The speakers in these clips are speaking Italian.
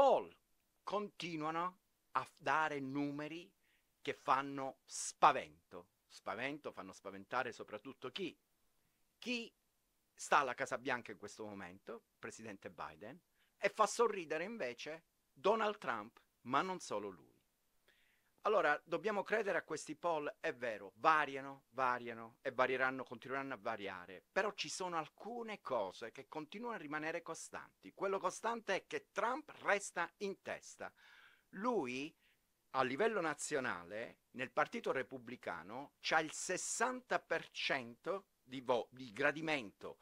Paul continuano a dare numeri che fanno spavento. Spavento, fanno spaventare soprattutto chi? Chi sta alla Casa Bianca in questo momento, presidente Biden, e fa sorridere invece Donald Trump, ma non solo lui. Allora, dobbiamo credere a questi poll, è vero, variano, variano e varieranno, continueranno a variare, però ci sono alcune cose che continuano a rimanere costanti. Quello costante è che Trump resta in testa. Lui, a livello nazionale, nel Partito Repubblicano, ha il 60% di, vo- di gradimento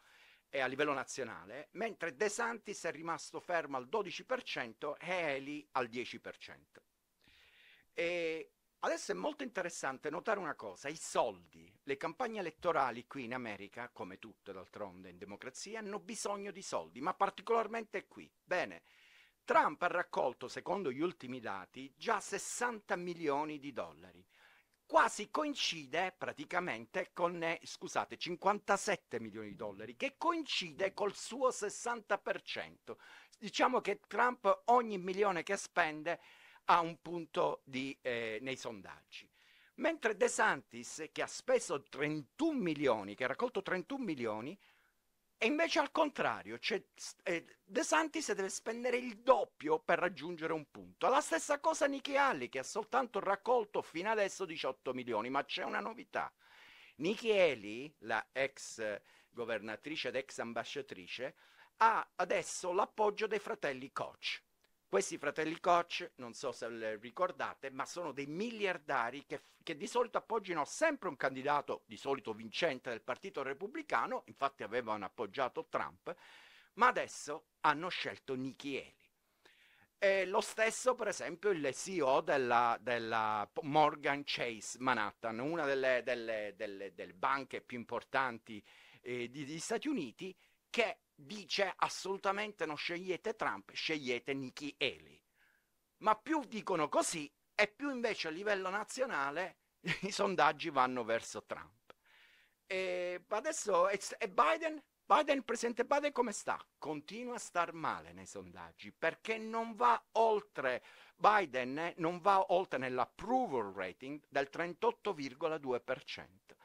a livello nazionale, mentre De Santis è rimasto fermo al 12% e Eli al 10%. E adesso è molto interessante notare una cosa, i soldi. Le campagne elettorali qui in America, come tutte d'altronde in democrazia, hanno bisogno di soldi, ma particolarmente qui. Bene, Trump ha raccolto, secondo gli ultimi dati, già 60 milioni di dollari. Quasi coincide praticamente con, scusate, 57 milioni di dollari, che coincide col suo 60%. Diciamo che Trump ogni milione che spende a un punto di, eh, nei sondaggi. Mentre De Santis, che ha speso 31 milioni, che ha raccolto 31 milioni, è invece al contrario, cioè, eh, De Santis deve spendere il doppio per raggiungere un punto. La stessa cosa Nichi Halli, che ha soltanto raccolto fino adesso 18 milioni, ma c'è una novità. Nikki Haley, la ex governatrice ed ex ambasciatrice, ha adesso l'appoggio dei fratelli Koch. Questi fratelli Koch, non so se ricordate, ma sono dei miliardari che, che, di solito appoggiano sempre un candidato, di solito vincente del Partito Repubblicano, infatti avevano appoggiato Trump, ma adesso hanno scelto Nikki Haley. E lo stesso, per esempio, il CEO della, della Morgan Chase Manhattan, una delle, delle, delle, delle banche più importanti eh, degli Stati Uniti, che dice assolutamente non scegliete Trump, scegliete Nikki Haley. Ma più dicono così e più invece a livello nazionale i sondaggi vanno verso Trump. E adesso e Biden? Biden, presidente Biden come sta? Continua a star male nei sondaggi perché non va oltre, Biden eh, non va oltre nell'approval rating del 38,2%.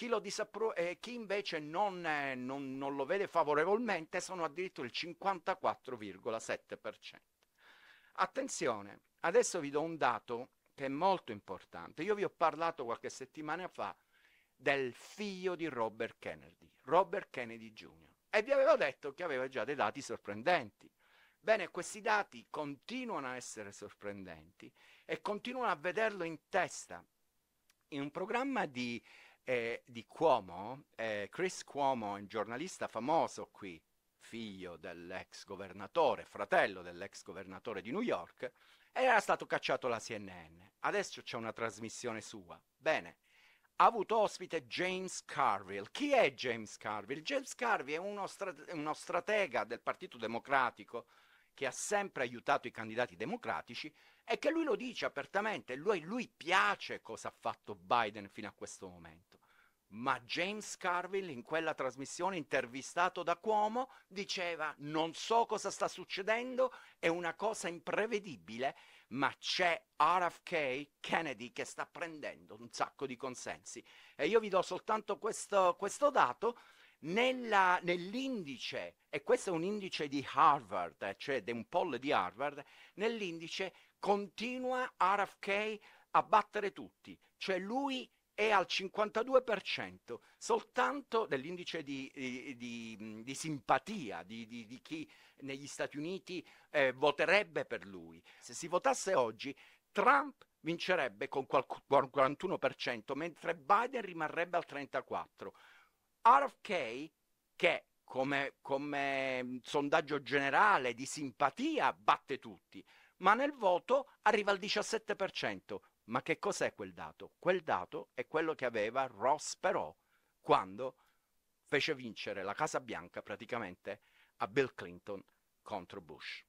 Chi, lo disappro- eh, chi invece non, eh, non, non lo vede favorevolmente sono addirittura il 54,7%. Attenzione, adesso vi do un dato che è molto importante. Io vi ho parlato qualche settimana fa del figlio di Robert Kennedy, Robert Kennedy Jr. E vi avevo detto che aveva già dei dati sorprendenti. Bene, questi dati continuano a essere sorprendenti e continuano a vederlo in testa in un programma di eh, di Cuomo, eh, Chris Cuomo, un giornalista famoso qui, figlio dell'ex governatore, fratello dell'ex governatore di New York, era stato cacciato la CNN. Adesso c'è una trasmissione sua. Bene, ha avuto ospite James Carville. Chi è James Carville? James Carville è uno, strate- uno stratega del Partito Democratico che ha sempre aiutato i candidati democratici, è che lui lo dice apertamente, lui, lui piace cosa ha fatto Biden fino a questo momento. Ma James Carville in quella trasmissione intervistato da Cuomo diceva non so cosa sta succedendo, è una cosa imprevedibile, ma c'è RFK Kennedy che sta prendendo un sacco di consensi. E io vi do soltanto questo, questo dato nella, nell'indice, e questo è un indice di Harvard, eh, cioè di un poll di Harvard, nell'indice continua RFK a battere tutti, cioè lui è al 52% soltanto dell'indice di, di, di, di simpatia di, chi negli Stati Uniti eh, voterebbe per lui. Se si votasse oggi, Trump vincerebbe con il 41%, mentre Biden rimarrebbe al 34%. RFK che come, come mm, sondaggio generale di simpatia batte tutti, ma nel voto arriva al 17%. Ma che cos'è quel dato? Quel dato è quello che aveva Ross però quando fece vincere la Casa Bianca praticamente a Bill Clinton contro Bush.